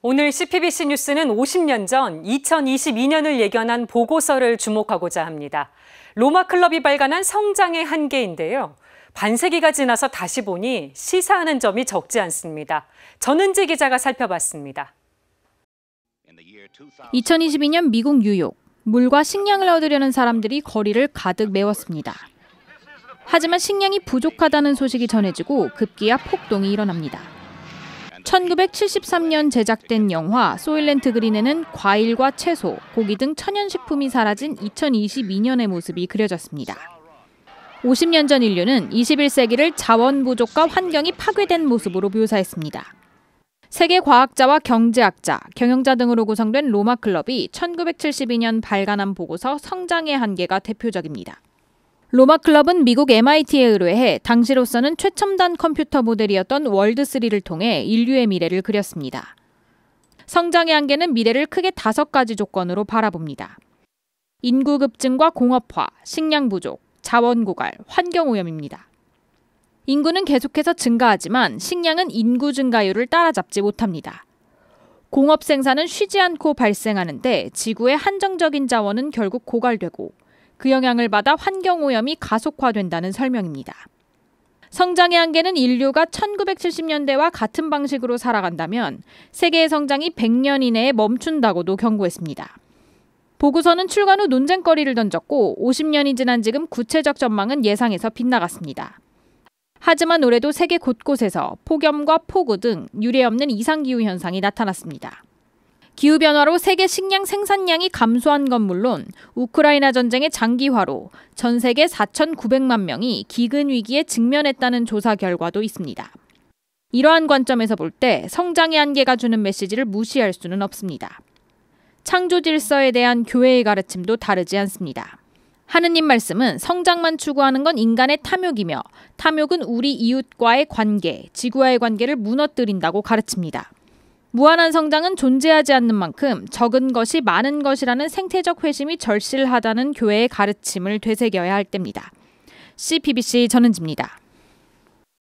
오늘 CPBC 뉴스는 50년 전 2022년을 예견한 보고서를 주목하고자 합니다. 로마 클럽이 발간한 성장의 한계인데요. 반세기가 지나서 다시 보니 시사하는 점이 적지 않습니다. 전은지 기자가 살펴봤습니다. 2022년 미국 뉴욕. 물과 식량을 얻으려는 사람들이 거리를 가득 메웠습니다. 하지만 식량이 부족하다는 소식이 전해지고 급기야 폭동이 일어납니다. 1973년 제작된 영화 소일렌트 그린에는 과일과 채소, 고기 등 천연식품이 사라진 2022년의 모습이 그려졌습니다. 50년 전 인류는 21세기를 자원 부족과 환경이 파괴된 모습으로 묘사했습니다. 세계 과학자와 경제학자, 경영자 등으로 구성된 로마 클럽이 1972년 발간한 보고서 성장의 한계가 대표적입니다. 로마 클럽은 미국 MIT에 의뢰해 당시로서는 최첨단 컴퓨터 모델이었던 월드3를 통해 인류의 미래를 그렸습니다. 성장의 한계는 미래를 크게 다섯 가지 조건으로 바라봅니다. 인구 급증과 공업화, 식량 부족, 자원 고갈, 환경 오염입니다. 인구는 계속해서 증가하지만 식량은 인구 증가율을 따라잡지 못합니다. 공업 생산은 쉬지 않고 발생하는데 지구의 한정적인 자원은 결국 고갈되고 그 영향을 받아 환경오염이 가속화된다는 설명입니다. 성장의 한계는 인류가 1970년대와 같은 방식으로 살아간다면 세계의 성장이 100년 이내에 멈춘다고도 경고했습니다. 보고서는 출간 후 논쟁거리를 던졌고 50년이 지난 지금 구체적 전망은 예상에서 빗나갔습니다. 하지만 올해도 세계 곳곳에서 폭염과 폭우 등 유례 없는 이상기후 현상이 나타났습니다. 기후변화로 세계 식량 생산량이 감소한 건 물론 우크라이나 전쟁의 장기화로 전 세계 4,900만 명이 기근 위기에 직면했다는 조사 결과도 있습니다. 이러한 관점에서 볼 때 성장의 한계가 주는 메시지를 무시할 수는 없습니다. 창조 질서에 대한 교회의 가르침도 다르지 않습니다. 하느님 말씀은 성장만 추구하는 건 인간의 탐욕이며 탐욕은 우리 이웃과의 관계, 지구와의 관계를 무너뜨린다고 가르칩니다. 무한한 성장은 존재하지 않는 만큼 적은 것이 많은 것이라는 생태적 회심이 절실하다는 교회의 가르침을 되새겨야 할 때입니다. CPBC 전은지입니다.